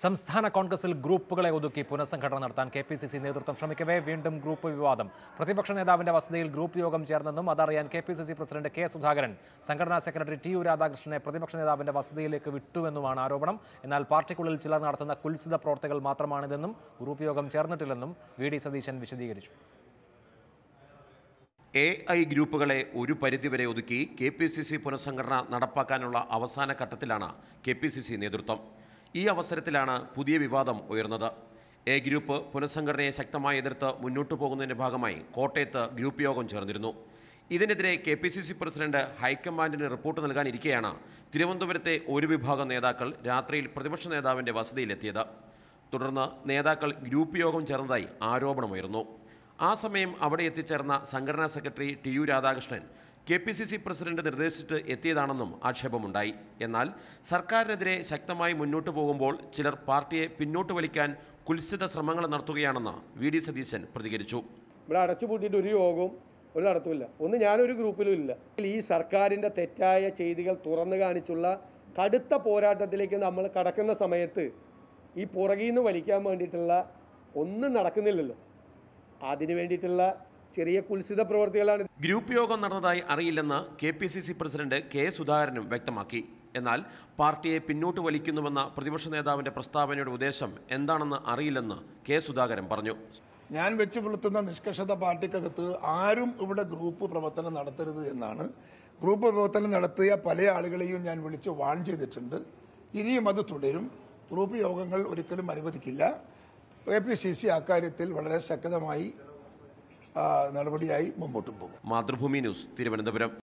സംസ്ഥാന കോൺഗ്രസിൽ ഗ്രൂപ്പുകളെ ഒതുക്കി പുനഃസംഘടന നടത്താൻ കെ പി സി സി നേതൃത്വം ശ്രമിക്കവേ വീണ്ടും ഗ്രൂപ്പ് വിവാദം പ്രതിപക്ഷ നേതാവിന്റെ വസതിയിൽ ഗ്രൂപ്പ് യോഗം ചേർന്നെന്നും അതറിയാൻ K P C C president K Sudhakaran സംഘടനാ സെക്രട്ടറി ടി യു രാധാകൃഷ്ണനെ പ്രതിപക്ഷ നേതാവിന്റെ വസതിയിലേക്ക് വിട്ടുവെന്നുമാണ് ആരോപണം എന്നാൽ പാർട്ടിക്കുള്ളിൽ ചിലർ നടത്തുന്ന കുൽസിത പ്രവർത്തികൾ മാത്രമാണിതെന്നും ഗ്രൂപ്പ് യോഗം ചേർന്നിട്ടില്ലെന്നും വി ഡി സതീശൻ വിശദീകരിച്ചു എ ഐ ഗ്രൂപ്പുകളെ ഒരു പരിധിവരെ ഒതുക്കി കെ പി സി സി പുനഃസംഘടന നടപ്പാക്കാനുള്ള അവസാന ഘട്ടത്തിലാണ് കെ പി സി സി നേതൃത്വം ഈ അവസരത്തിലാണ് പുതിയ വിവാദം ഉയർന്നത് എ ഗ്രൂപ്പ് പുനഃസംഘടനയെ ശക്തമായി എതിർത്ത് മുന്നോട്ടു പോകുന്നതിൻ്റെ ഭാഗമായി കോട്ടയത്ത് ഗ്രൂപ്പ് യോഗം ചേർന്നിരുന്നു ഇതിനെതിരെ K P C C president ഹൈക്കമാൻഡിന് റിപ്പോർട്ട് നൽകാനിരിക്കെയാണ് തിരുവനന്തപുരത്തെ ഒരു വിഭാഗം നേതാക്കൾ രാത്രിയിൽ പ്രതിപക്ഷ നേതാവിൻ്റെ വസതിയിലെത്തിയത് തുടർന്ന് നേതാക്കൾ ഗ്രൂപ്പ് യോഗം ചേർന്നതായി ആരോപണമുയർന്നു ആ സമയം അവിടെ എത്തിച്ചേർന്ന സംഘടനാ secretary T U Radhakrishnan K P C C president നിർദ്ദേശിച്ചിട്ട് എത്തിയതാണെന്നും ആക്ഷേപമുണ്ടായി എന്നാൽ സർക്കാരിനെതിരെ ശക്തമായി മുന്നോട്ടു പോകുമ്പോൾ ചിലർ പാർട്ടിയെ പിന്നോട്ട് വലിക്കാൻ കുൽസിത ശ്രമങ്ങൾ നടത്തുകയാണെന്ന് വി ഡി സതീശൻ പ്രതികരിച്ചു ഇവിടെ അടച്ചുപൂട്ടിയിട്ട് ഒരു യോഗവും ഒരു നടത്തുമില്ല ഒന്ന് ഞാനൊരു ഗ്രൂപ്പിലും ഇല്ല ഈ സർക്കാരിൻ്റെ തെറ്റായ ചെയ്തികൾ തുറന്നു കാണിച്ചുള്ള കടുത്ത പോരാട്ടത്തിലേക്ക് നമ്മൾ കടക്കുന്ന സമയത്ത് ഈ പുറകിൽ നിന്ന് വലിക്കാൻ വേണ്ടിയിട്ടുള്ള ഒന്നും നടക്കുന്നില്ലല്ലോ അതിന് വേണ്ടിയിട്ടുള്ള ചെറിയ കുൽസിത പ്രവർത്തികളാണ് ഗ്രൂപ്പ് യോഗം നടന്നതായി അറിയില്ലെന്ന് K P C C president K സുധാകരനും വ്യക്തമാക്കി എന്നാൽ പാർട്ടിയെ പിന്നോട്ട് വലിക്കുന്നുവെന്ന പ്രതിപക്ഷ നേതാവിന്റെ പ്രസ്താവനയുടെ ഉദ്ദേശം എന്താണെന്ന് അറിയില്ലെന്ന് കെ സുധാകരൻ പറഞ്ഞു ഞാൻ വെച്ചു പുലർത്തുന്ന നിഷ്കർഷത പാർട്ടിക്കകത്ത് ആരും ഇവിടെ ഗ്രൂപ്പ് പ്രവർത്തനം നടത്തരുത് എന്നാണ് ഗ്രൂപ്പ് പ്രവർത്തനം നടത്തിയ പല ആളുകളെയും ഞാൻ വിളിച്ച് വാൺ ചെയ്തിട്ടുണ്ട് ഇനിയും അത് തുടരും ഗ്രൂപ്പ് യോഗങ്ങൾ ഒരിക്കലും അനുവദിക്കില്ല കെ പി സി സി അക്കാര്യത്തിൽ വളരെ ശക്തമായി നടപടിയായി മുമ്പോട്ടും പോകും മാതൃഭൂമി ന്യൂസ് തിരുവനന്തപുരം